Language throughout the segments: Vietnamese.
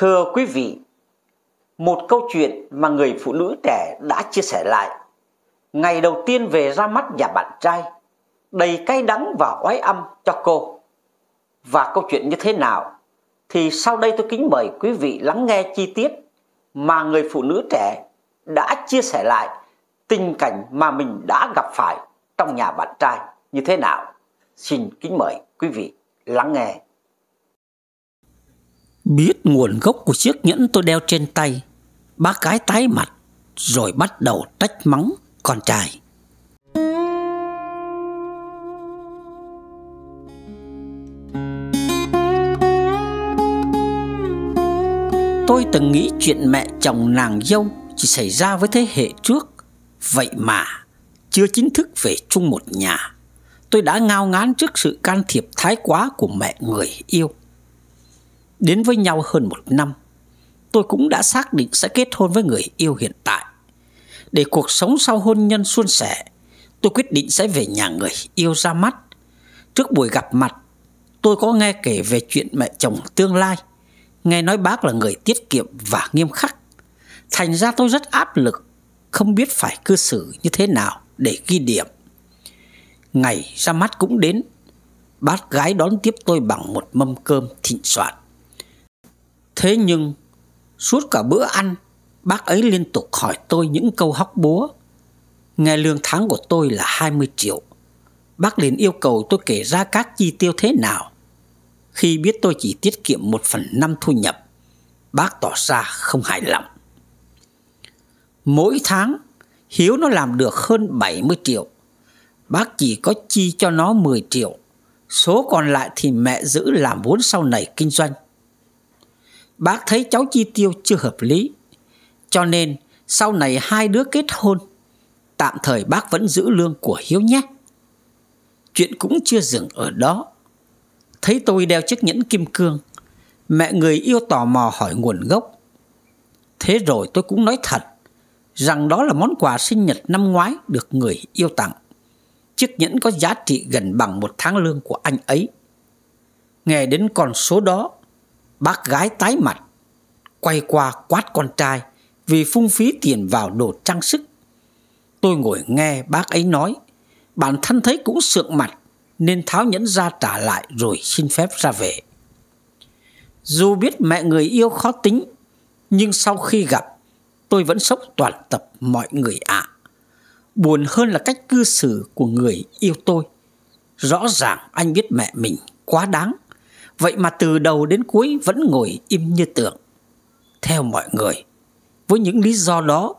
Thưa quý vị, một câu chuyện mà người phụ nữ trẻ đã chia sẻ lại. Ngày đầu tiên về ra mắt nhà bạn trai, đầy cay đắng và oái âm cho cô. Và câu chuyện như thế nào? Thì sau đây tôi kính mời quý vị lắng nghe chi tiết mà người phụ nữ trẻ đã chia sẻ lại tình cảnh mà mình đã gặp phải trong nhà bạn trai như thế nào. Xin kính mời quý vị lắng nghe. Biết nguồn gốc của chiếc nhẫn tôi đeo trên tay Bác gái tái mặt Rồi bắt đầu trách mắng con trai Tôi từng nghĩ chuyện mẹ chồng nàng dâu Chỉ xảy ra với thế hệ trước Vậy mà Chưa chính thức về chung một nhà Tôi đã ngao ngán trước sự can thiệp thái quá của mẹ người yêu Đến với nhau hơn một năm, tôi cũng đã xác định sẽ kết hôn với người yêu hiện tại. Để cuộc sống sau hôn nhân suôn sẻ, tôi quyết định sẽ về nhà người yêu ra mắt. Trước buổi gặp mặt, tôi có nghe kể về chuyện mẹ chồng tương lai. Nghe nói bác là người tiết kiệm và nghiêm khắc. Thành ra tôi rất áp lực, không biết phải cư xử như thế nào để ghi điểm. Ngày ra mắt cũng đến, bác gái đón tiếp tôi bằng một mâm cơm thịnh soạn. Thế nhưng suốt cả bữa ăn Bác ấy liên tục hỏi tôi những câu hóc búa Nghe lương tháng của tôi là 20 triệu Bác liền yêu cầu tôi kể ra các chi tiêu thế nào Khi biết tôi chỉ tiết kiệm một phần năm thu nhập Bác tỏ ra không hài lòng Mỗi tháng Hiếu nó làm được hơn 70 triệu Bác chỉ có chi cho nó 10 triệu Số còn lại thì mẹ giữ làm vốn sau này kinh doanh Bác thấy cháu chi tiêu chưa hợp lý Cho nên sau này hai đứa kết hôn Tạm thời bác vẫn giữ lương của Hiếu nhé Chuyện cũng chưa dừng ở đó Thấy tôi đeo chiếc nhẫn kim cương Mẹ người yêu tò mò hỏi nguồn gốc Thế rồi tôi cũng nói thật Rằng đó là món quà sinh nhật năm ngoái được người yêu tặng Chiếc nhẫn có giá trị gần bằng một tháng lương của anh ấy Nghe đến con số đó Bác gái tái mặt Quay qua quát con trai Vì phung phí tiền vào đồ trang sức Tôi ngồi nghe bác ấy nói Bản thân thấy cũng sượng mặt Nên tháo nhẫn ra trả lại Rồi xin phép ra về Dù biết mẹ người yêu khó tính Nhưng sau khi gặp Tôi vẫn sốc toàn tập mọi người ạ à. Buồn hơn là cách cư xử của người yêu tôi Rõ ràng anh biết mẹ mình quá đáng Vậy mà từ đầu đến cuối vẫn ngồi im như tượng Theo mọi người Với những lý do đó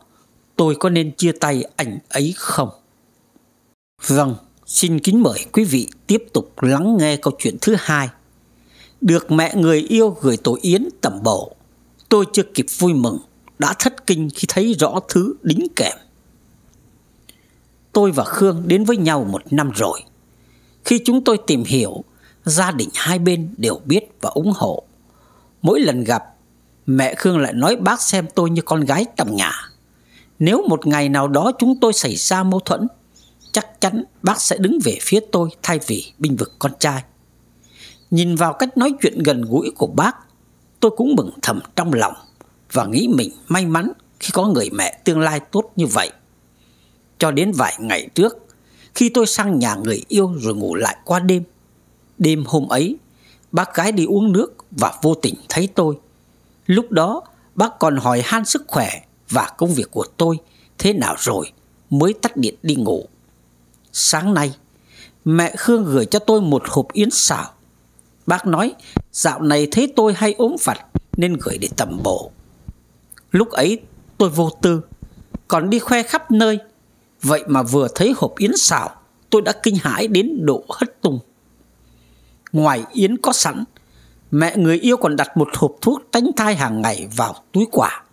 Tôi có nên chia tay ảnh ấy không? Vâng, xin kính mời quý vị tiếp tục lắng nghe câu chuyện thứ hai Được mẹ người yêu gửi tổ yến tẩm bổ Tôi chưa kịp vui mừng Đã thất kinh khi thấy rõ thứ đính kèm Tôi và Khương đến với nhau một năm rồi Khi chúng tôi tìm hiểu gia đình hai bên đều biết và ủng hộ. Mỗi lần gặp, mẹ Khương lại nói bác xem tôi như con gái tầm nhà. Nếu một ngày nào đó chúng tôi xảy ra mâu thuẫn, chắc chắn bác sẽ đứng về phía tôi thay vì binh vực con trai. Nhìn vào cách nói chuyện gần gũi của bác, tôi cũng mừng thầm trong lòng và nghĩ mình may mắn khi có người mẹ tương lai tốt như vậy. Cho đến vài ngày trước, khi tôi sang nhà người yêu rồi ngủ lại qua đêm, Đêm hôm ấy, bác gái đi uống nước và vô tình thấy tôi. Lúc đó, bác còn hỏi han sức khỏe và công việc của tôi thế nào rồi mới tắt điện đi ngủ. Sáng nay, mẹ Khương gửi cho tôi một hộp yến xào. Bác nói dạo này thấy tôi hay ốm vặt nên gửi để tầm bổ. Lúc ấy tôi vô tư, còn đi khoe khắp nơi. Vậy mà vừa thấy hộp yến xào, tôi đã kinh hãi đến độ hất tung ngoài yến có sẵn, mẹ người yêu còn đặt một hộp thuốc tránh thai hàng ngày vào túi quà.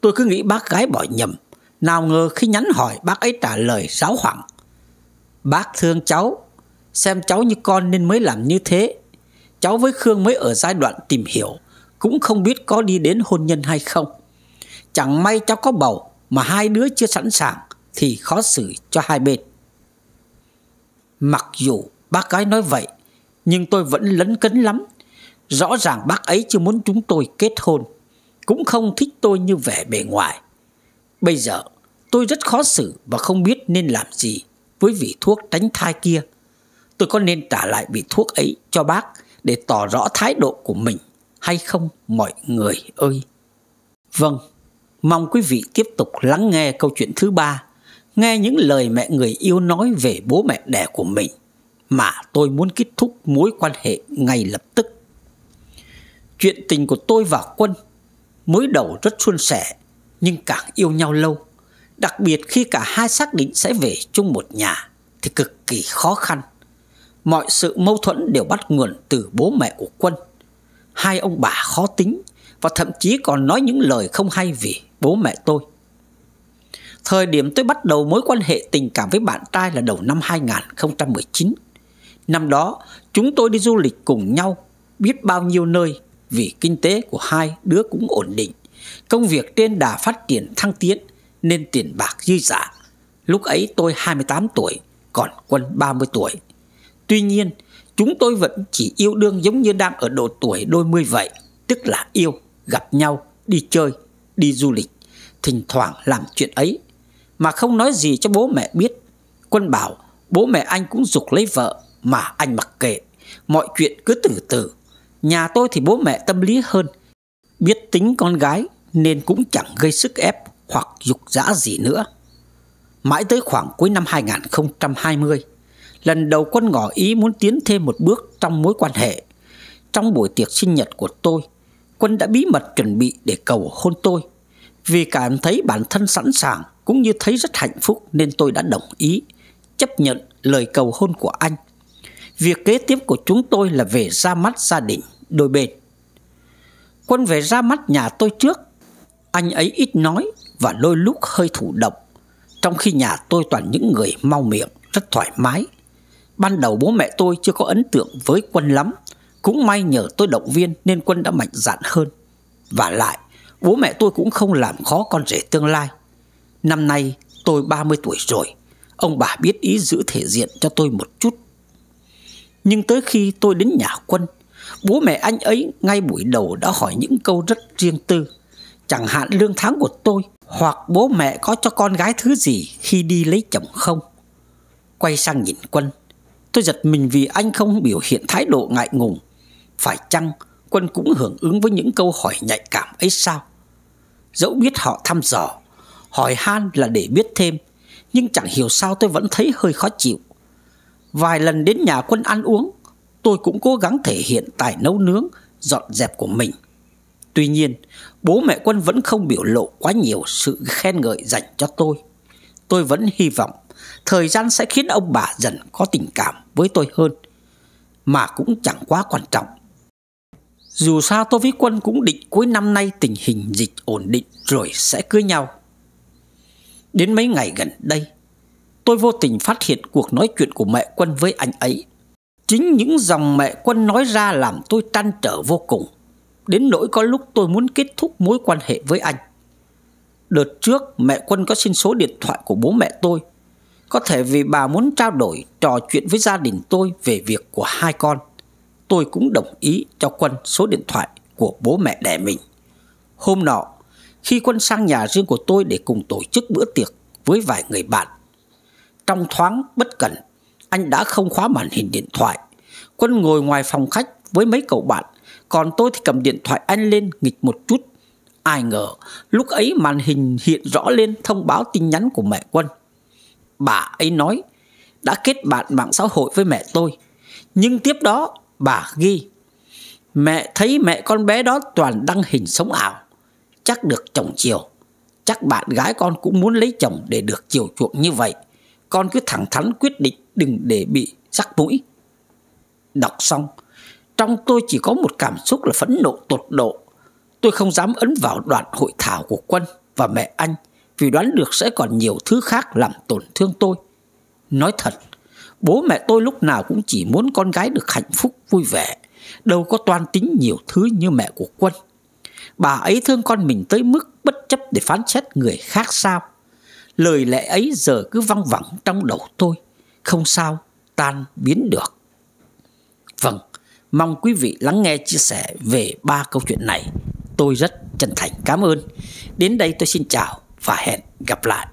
Tôi cứ nghĩ bác gái bỏ nhầm, nào ngờ khi nhắn hỏi bác ấy trả lời giáo hoảng. Bác thương cháu, xem cháu như con nên mới làm như thế. Cháu với Khương mới ở giai đoạn tìm hiểu, cũng không biết có đi đến hôn nhân hay không. Chẳng may cháu có bầu mà hai đứa chưa sẵn sàng thì khó xử cho hai bên. Mặc dù bác gái nói vậy nhưng tôi vẫn lấn cấn lắm. Rõ ràng bác ấy chưa muốn chúng tôi kết hôn, cũng không thích tôi như vẻ bề ngoài. Bây giờ tôi rất khó xử và không biết nên làm gì với vị thuốc tránh thai kia. Tôi có nên trả lại vị thuốc ấy cho bác để tỏ rõ thái độ của mình hay không mọi người ơi. Vâng, mong quý vị tiếp tục lắng nghe câu chuyện thứ ba, nghe những lời mẹ người yêu nói về bố mẹ đẻ của mình mà tôi muốn kết thúc mối quan hệ ngay lập tức. Chuyện tình của tôi và Quân mới đầu rất suôn sẻ nhưng càng yêu nhau lâu, đặc biệt khi cả hai xác định sẽ về chung một nhà thì cực kỳ khó khăn. Mọi sự mâu thuẫn đều bắt nguồn từ bố mẹ của Quân. Hai ông bà khó tính và thậm chí còn nói những lời không hay về bố mẹ tôi. Thời điểm tôi bắt đầu mối quan hệ tình cảm với bạn trai là đầu năm 2019. Năm đó, chúng tôi đi du lịch cùng nhau, biết bao nhiêu nơi vì kinh tế của hai đứa cũng ổn định. Công việc trên đà phát triển thăng tiến nên tiền bạc dư giả. Lúc ấy tôi 28 tuổi, còn Quân 30 tuổi. Tuy nhiên, chúng tôi vẫn chỉ yêu đương giống như đang ở độ tuổi đôi mươi vậy, tức là yêu, gặp nhau, đi chơi, đi du lịch, thỉnh thoảng làm chuyện ấy mà không nói gì cho bố mẹ biết. Quân bảo bố mẹ anh cũng dục lấy vợ mà anh mặc kệ. Mọi chuyện cứ từ từ. Nhà tôi thì bố mẹ tâm lý hơn. Biết tính con gái nên cũng chẳng gây sức ép hoặc dục dã gì nữa. Mãi tới khoảng cuối năm 2020, lần đầu quân ngỏ ý muốn tiến thêm một bước trong mối quan hệ. Trong buổi tiệc sinh nhật của tôi, quân đã bí mật chuẩn bị để cầu hôn tôi. Vì cảm thấy bản thân sẵn sàng cũng như thấy rất hạnh phúc nên tôi đã đồng ý, chấp nhận lời cầu hôn của anh Việc kế tiếp của chúng tôi là về ra mắt gia đình đôi bên. Quân về ra mắt nhà tôi trước. Anh ấy ít nói và đôi lúc hơi thủ động, trong khi nhà tôi toàn những người mau miệng, rất thoải mái. Ban đầu bố mẹ tôi chưa có ấn tượng với quân lắm, cũng may nhờ tôi động viên nên quân đã mạnh dạn hơn. Và lại, bố mẹ tôi cũng không làm khó con rể tương lai. Năm nay tôi 30 tuổi rồi, ông bà biết ý giữ thể diện cho tôi một chút nhưng tới khi tôi đến nhà quân Bố mẹ anh ấy ngay buổi đầu đã hỏi những câu rất riêng tư Chẳng hạn lương tháng của tôi Hoặc bố mẹ có cho con gái thứ gì khi đi lấy chồng không Quay sang nhìn quân Tôi giật mình vì anh không biểu hiện thái độ ngại ngùng Phải chăng quân cũng hưởng ứng với những câu hỏi nhạy cảm ấy sao Dẫu biết họ thăm dò Hỏi han là để biết thêm Nhưng chẳng hiểu sao tôi vẫn thấy hơi khó chịu Vài lần đến nhà quân ăn uống Tôi cũng cố gắng thể hiện tài nấu nướng Dọn dẹp của mình Tuy nhiên bố mẹ quân vẫn không biểu lộ quá nhiều sự khen ngợi dành cho tôi Tôi vẫn hy vọng Thời gian sẽ khiến ông bà dần có tình cảm với tôi hơn Mà cũng chẳng quá quan trọng dù sao tôi với Quân cũng định cuối năm nay tình hình dịch ổn định rồi sẽ cưới nhau. Đến mấy ngày gần đây, tôi vô tình phát hiện cuộc nói chuyện của mẹ quân với anh ấy. Chính những dòng mẹ quân nói ra làm tôi trăn trở vô cùng. Đến nỗi có lúc tôi muốn kết thúc mối quan hệ với anh. Đợt trước mẹ quân có xin số điện thoại của bố mẹ tôi. Có thể vì bà muốn trao đổi trò chuyện với gia đình tôi về việc của hai con. Tôi cũng đồng ý cho quân số điện thoại của bố mẹ đẻ mình. Hôm nọ, khi quân sang nhà riêng của tôi để cùng tổ chức bữa tiệc với vài người bạn trong thoáng bất cẩn, anh đã không khóa màn hình điện thoại. Quân ngồi ngoài phòng khách với mấy cậu bạn, còn tôi thì cầm điện thoại anh lên nghịch một chút. Ai ngờ, lúc ấy màn hình hiện rõ lên thông báo tin nhắn của mẹ Quân. Bà ấy nói, đã kết bạn mạng xã hội với mẹ tôi. Nhưng tiếp đó, bà ghi, mẹ thấy mẹ con bé đó toàn đăng hình sống ảo. Chắc được chồng chiều, chắc bạn gái con cũng muốn lấy chồng để được chiều chuộng như vậy con cứ thẳng thắn quyết định đừng để bị rắc mũi. Đọc xong, trong tôi chỉ có một cảm xúc là phẫn nộ tột độ. Tôi không dám ấn vào đoạn hội thảo của quân và mẹ anh vì đoán được sẽ còn nhiều thứ khác làm tổn thương tôi. Nói thật, bố mẹ tôi lúc nào cũng chỉ muốn con gái được hạnh phúc vui vẻ, đâu có toan tính nhiều thứ như mẹ của quân. Bà ấy thương con mình tới mức bất chấp để phán xét người khác sao? lời lẽ ấy giờ cứ văng vẳng trong đầu tôi, không sao tan biến được. Vâng, mong quý vị lắng nghe chia sẻ về ba câu chuyện này. Tôi rất chân thành cảm ơn. Đến đây tôi xin chào và hẹn gặp lại.